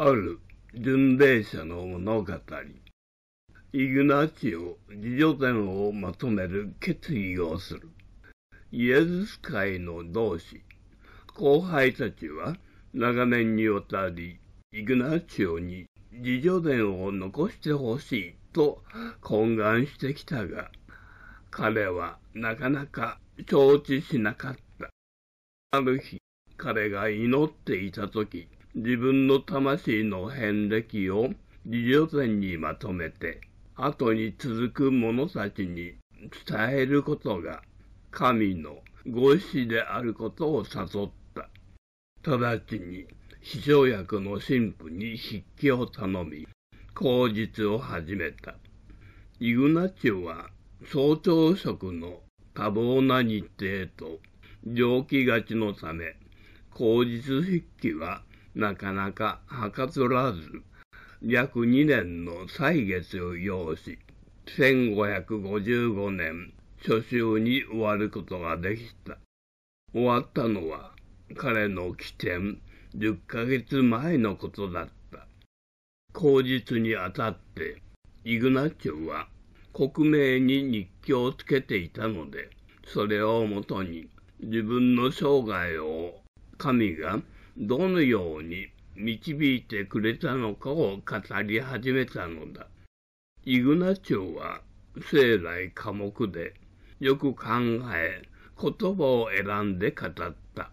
ある巡礼者の物語イグナチオ自助伝をまとめる決意をするイエズス会の同志後輩たちは長年にわたりイグナチオに自助伝を残してほしいと懇願してきたが彼はなかなか承知しなかったある日彼が祈っていた時自分の魂の遍歴を自助線にまとめて、後に続く者たちに伝えることが、神のご意志であることを誘った。直ちに、秘書役の神父に筆記を頼み、口実を始めた。イグナチュは、早朝食の多忙な日程と、上気がちのため、口実筆記はなかなかはかつらず、約2年の歳月を要し、1555年、初秋に終わることができた。終わったのは、彼の起点、10ヶ月前のことだった。口実にあたって、イグナチョは、国名に日記をつけていたので、それをもとに、自分の生涯を、神がどのように導いてくれたのかを語り始めたのだ。イグナチョウは生来科目で、よく考え、言葉を選んで語った。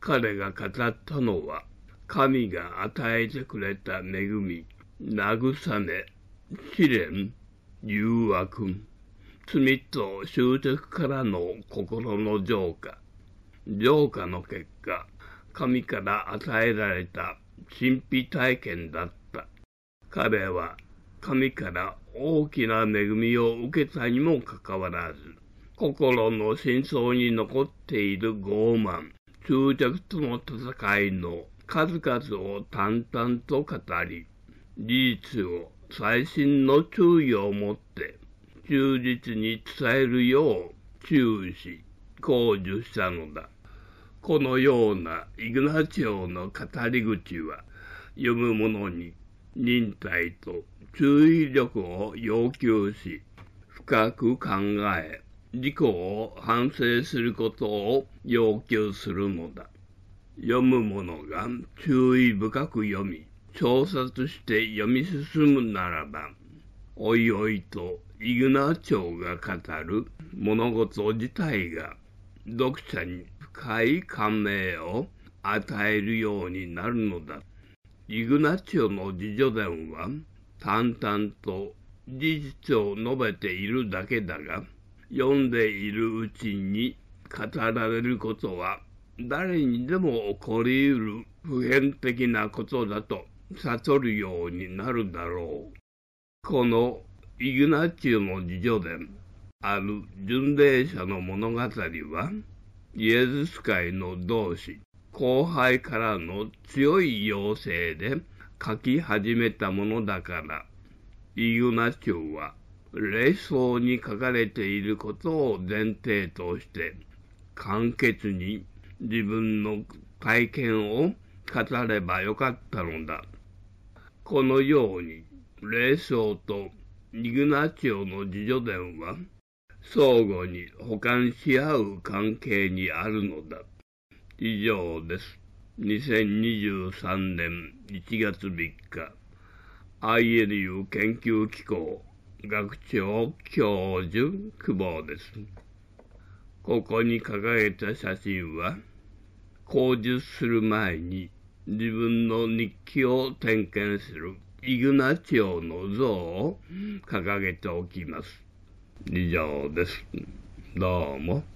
彼が語ったのは、神が与えてくれた恵み、慰め、試練、誘惑、罪と執着からの心の浄化、浄化の結果、神から与えられた神秘体験だった。彼は神から大きな恵みを受けたにもかかわらず、心の真相に残っている傲慢、執着との戦いの数々を淡々と語り、事実を最新の注意を持って忠実に伝えるよう注意し、控除したのだ。このようなイグナチオの語り口は読む者に忍耐と注意力を要求し深く考え自己を反省することを要求するのだ読む者が注意深く読み調察して読み進むならばおいおいとイグナチョウが語る物事自体が読者に深い感銘を与えるようになるのだ。イグナチオの自叙伝は淡々と事実を述べているだけだが、読んでいるうちに語られることは誰にでも起こりうる普遍的なことだと悟るようになるだろう。このイグナチオの自叙伝、ある巡礼者の物語は、イエズス会の同志、後輩からの強い要請で書き始めたものだから、イグナチョウは、霊想に書かれていることを前提として、簡潔に自分の体験を語ればよかったのだ。このように、霊想とイグナチオの自助伝は、相互に補完し合う関係にあるのだ。以上です。2023年1月3日、INU 研究機構学長教授久保です。ここに掲げた写真は、工述する前に自分の日記を点検するイグナチオの像を掲げておきます。以上です。どうも。